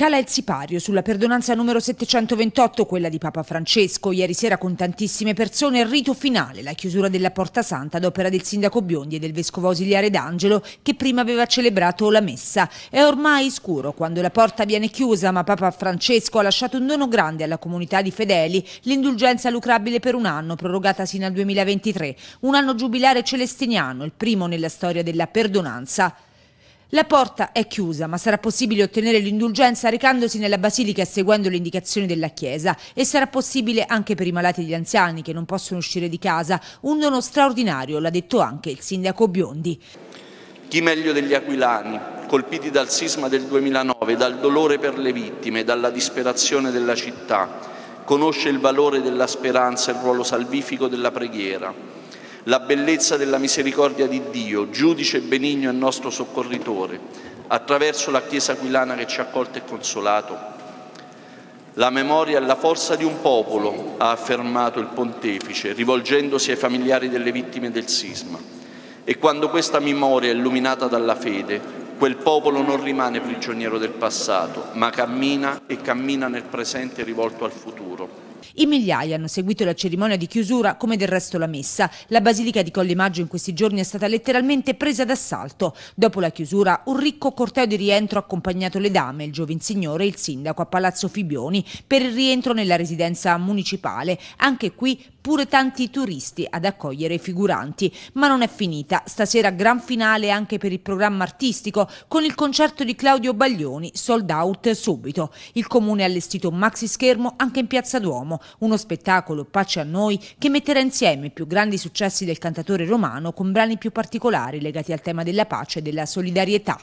Cala il sipario sulla perdonanza numero 728, quella di Papa Francesco. Ieri sera con tantissime persone il rito finale, la chiusura della Porta Santa ad opera del sindaco Biondi e del vescovo ausiliare D'Angelo che prima aveva celebrato la messa. È ormai scuro quando la porta viene chiusa, ma Papa Francesco ha lasciato un dono grande alla comunità di fedeli, l'indulgenza lucrabile per un anno, prorogata sino al 2023, un anno giubilare celestiniano, il primo nella storia della perdonanza. La porta è chiusa, ma sarà possibile ottenere l'indulgenza recandosi nella basilica seguendo le indicazioni della Chiesa e sarà possibile anche per i malati e gli anziani che non possono uscire di casa, un dono straordinario, l'ha detto anche il sindaco Biondi. Chi meglio degli aquilani, colpiti dal sisma del 2009, dal dolore per le vittime, dalla disperazione della città, conosce il valore della speranza e il ruolo salvifico della preghiera la bellezza della misericordia di Dio, giudice benigno e nostro soccorritore, attraverso la Chiesa Aquilana che ci ha accolto e consolato. La memoria è la forza di un popolo, ha affermato il pontefice, rivolgendosi ai familiari delle vittime del sisma. E quando questa memoria è illuminata dalla fede, quel popolo non rimane prigioniero del passato, ma cammina e cammina nel presente rivolto al futuro. I migliaia hanno seguito la cerimonia di chiusura, come del resto la messa. La Basilica di Colli Maggio in questi giorni è stata letteralmente presa d'assalto. Dopo la chiusura, un ricco corteo di rientro ha accompagnato le dame, il giovin signore e il sindaco a Palazzo Fibioni per il rientro nella residenza municipale. Anche qui pure tanti turisti ad accogliere i figuranti. Ma non è finita. Stasera gran finale anche per il programma artistico con il concerto di Claudio Baglioni, sold out subito. Il comune ha allestito un maxi schermo anche in Piazza Duomo uno spettacolo, pace a noi, che metterà insieme i più grandi successi del cantatore romano con brani più particolari legati al tema della pace e della solidarietà.